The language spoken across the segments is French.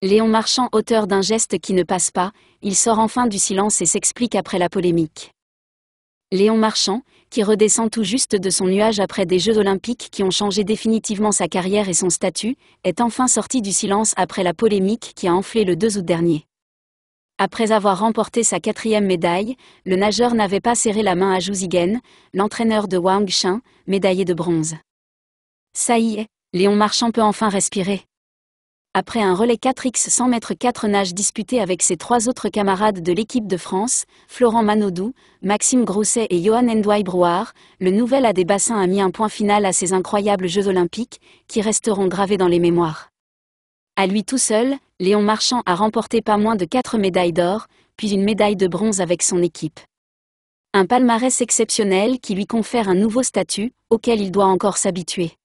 Léon Marchand auteur d'un geste qui ne passe pas, il sort enfin du silence et s'explique après la polémique. Léon Marchand, qui redescend tout juste de son nuage après des Jeux olympiques qui ont changé définitivement sa carrière et son statut, est enfin sorti du silence après la polémique qui a enflé le 2 août dernier. Après avoir remporté sa quatrième médaille, le nageur n'avait pas serré la main à Zhu Zigen, l'entraîneur de Wang Shen, médaillé de bronze. Ça y est, Léon Marchand peut enfin respirer après un relais 4x 100 m 4 nages disputé avec ses trois autres camarades de l'équipe de France, Florent Manodou, Maxime Grousset et Johan Ndwai Brouard, le nouvel A des bassins a mis un point final à ces incroyables Jeux olympiques, qui resteront gravés dans les mémoires. À lui tout seul, Léon Marchand a remporté pas moins de quatre médailles d'or, puis une médaille de bronze avec son équipe. Un palmarès exceptionnel qui lui confère un nouveau statut, auquel il doit encore s'habituer.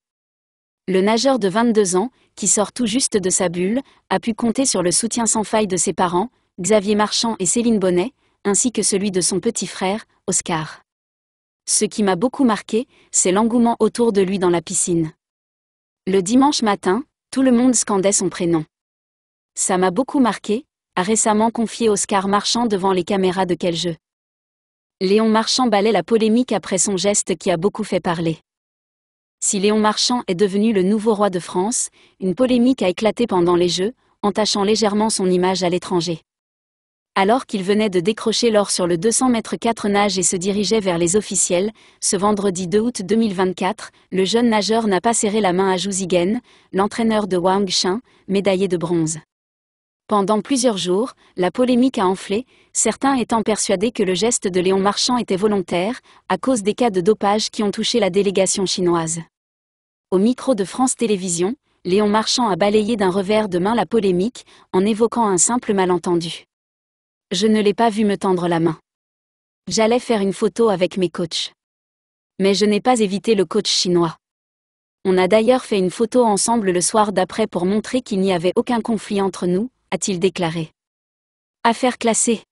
Le nageur de 22 ans, qui sort tout juste de sa bulle, a pu compter sur le soutien sans faille de ses parents, Xavier Marchand et Céline Bonnet, ainsi que celui de son petit frère, Oscar. Ce qui m'a beaucoup marqué, c'est l'engouement autour de lui dans la piscine. Le dimanche matin, tout le monde scandait son prénom. Ça m'a beaucoup marqué, a récemment confié Oscar Marchand devant les caméras de quel jeu. Léon Marchand balait la polémique après son geste qui a beaucoup fait parler si Léon Marchand est devenu le nouveau roi de France, une polémique a éclaté pendant les Jeux, entachant légèrement son image à l'étranger. Alors qu'il venait de décrocher l'or sur le 200 mètres 4 nage et se dirigeait vers les officiels, ce vendredi 2 août 2024, le jeune nageur n'a pas serré la main à Zigen, l'entraîneur de Wang Shan, médaillé de bronze. Pendant plusieurs jours, la polémique a enflé, certains étant persuadés que le geste de Léon Marchand était volontaire, à cause des cas de dopage qui ont touché la délégation chinoise. Au micro de France Télévisions, Léon Marchand a balayé d'un revers de main la polémique, en évoquant un simple malentendu. Je ne l'ai pas vu me tendre la main. J'allais faire une photo avec mes coachs. Mais je n'ai pas évité le coach chinois. On a d'ailleurs fait une photo ensemble le soir d'après pour montrer qu'il n'y avait aucun conflit entre nous, a-t-il déclaré. Affaire classée.